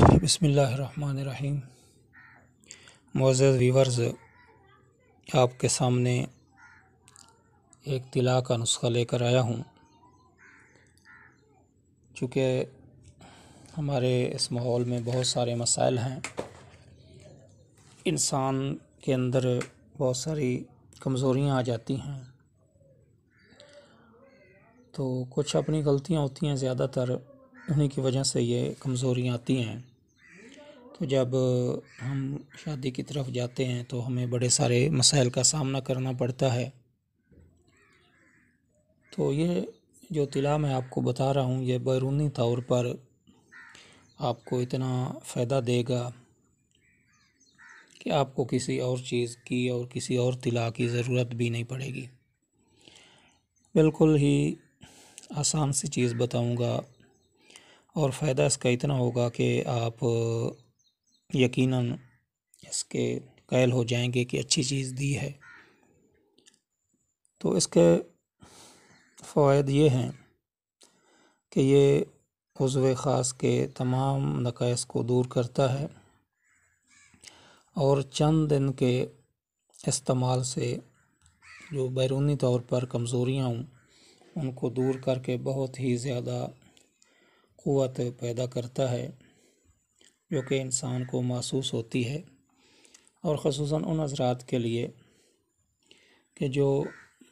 बसमीम Moz viewers आपके सामने एक तिला का नुस्खा लेकर आया हूँ चूँकि हमारे इस माहौल में बहुत सारे मसाइल हैं इंसान के अंदर बहुत सारी कमज़ोरियाँ आ जाती हैं तो कुछ अपनी गलतियाँ होती हैं ज़्यादातर उन्हीं की वजह से ये कमज़ोरियाँ आती हैं तो जब हम शादी की तरफ जाते हैं तो हमें बड़े सारे मसाइल का सामना करना पड़ता है तो ये जो तिला मैं आपको बता रहा हूँ ये बैरूनी तौर पर आपको इतना फ़ायदा देगा कि आपको किसी और चीज़ की और किसी और तिला की ज़रूरत भी नहीं पड़ेगी बिल्कुल ही आसान सी चीज़ बताऊंगा और फ़ायदा इसका इतना होगा कि आप यकीनन इसके कैल हो जाएंगे कि अच्छी चीज़ दी है तो इसके फ़ायद ये हैं कि ये उज़व ख़ास के तमाम नकैस को दूर करता है और चंद दिन के इस्तेमाल से जो बैरूनी तौर पर कमज़ोरियाँ हों उनको दूर करके बहुत ही ज़्यादा क़वत पैदा करता है जो कि इंसान को महसूस होती है और खसूस उन हजरात के लिए कि जो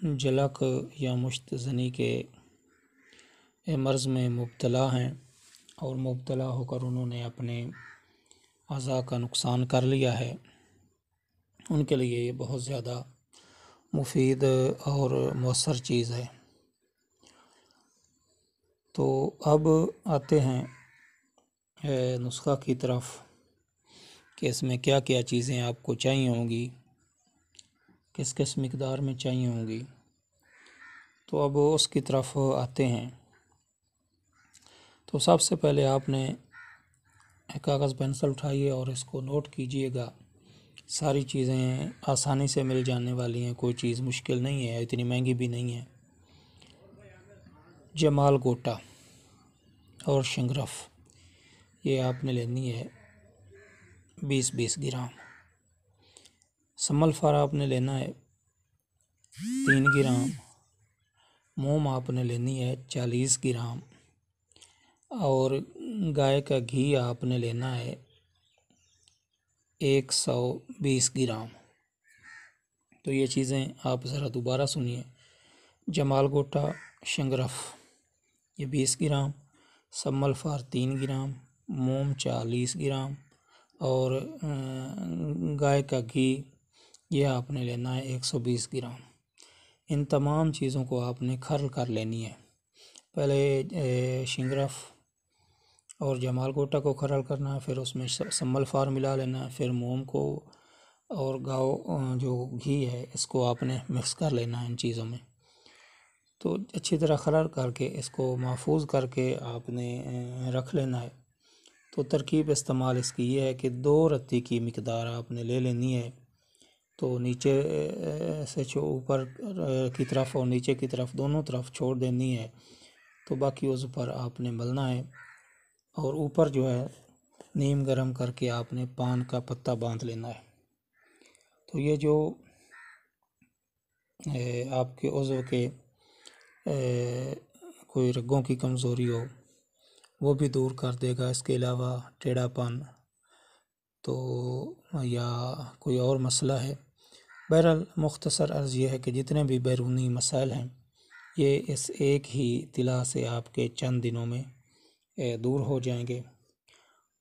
जलक या मुश्त जनी के मर्ज़ में मुबतला हैं और मुबतला होकर उन्होंने अपने अज़ा का नुकसान कर लिया है उनके लिए ये बहुत ज़्यादा मुफीद और मौसर चीज़ है तो अब आते हैं नुस्खा की तरफ कि इसमें क्या क्या चीज़ें आपको चाहिए होंगी किस किस मकदार में चाहिए होंगी तो अब उसकी तरफ आते हैं तो सबसे पहले आपने कागज़ पेंसिल उठाइए और इसको नोट कीजिएगा सारी चीज़ें आसानी से मिल जाने वाली हैं कोई चीज़ मुश्किल नहीं है इतनी महंगी भी नहीं है जमाल गोटा और शंगरफ़ ये आपने लेनी है बीस बीस ग्राम समलफर आपने लेना है तीन ग्राम मोम आपने लेनी है चालीस ग्राम और गाय का घी आपने लेना है एक सौ बीस ग्राम तो ये चीज़ें आप ज़रा दोबारा सुनिए जमाल गोटा शंगरफ ये बीस ग्राम सम्मल फार तीन ग्राम मोम चालीस ग्राम और गाय का घी यह आपने लेना है एक सौ बीस ग्राम इन तमाम चीज़ों को आपने खरल कर लेनी है पहले शिंगरफ और जमाल गोटा को खरल करना है फिर उसमें सम्मल फार मिला लेना है फिर मोम को और गाव जो घी है इसको आपने मिक्स कर लेना है इन चीज़ों में तो अच्छी तरह खरल करके इसको महफूज करके आपने रख लेना है तो तरकीब इस्तेमाल इसकी ये है कि दो रत्ती की मकदार आपने ले लेनी है तो नीचे से ऊपर की तरफ और नीचे की तरफ दोनों तरफ छोड़ देनी है तो बाकी उस पर आपने मलना है और ऊपर जो है नीम गरम करके आपने पान का पत्ता बांध लेना है तो ये जो आपके उज़व के कोई रगों की कमज़ोरी हो वो भी दूर कर देगा इसके अलावा टेढ़ापन तो या कोई और मसला है बहरहाल मुख्तसर अर्ज़ यह है कि जितने भी बैरूनी मसाइल हैं ये इस एक ही तिला से आपके चंद दिनों में दूर हो जाएंगे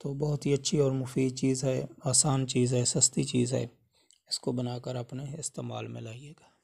तो बहुत ही अच्छी और मुफीद चीज़ है आसान चीज़ है सस्ती चीज़ है इसको बनाकर अपने इस्तेमाल में लाइएगा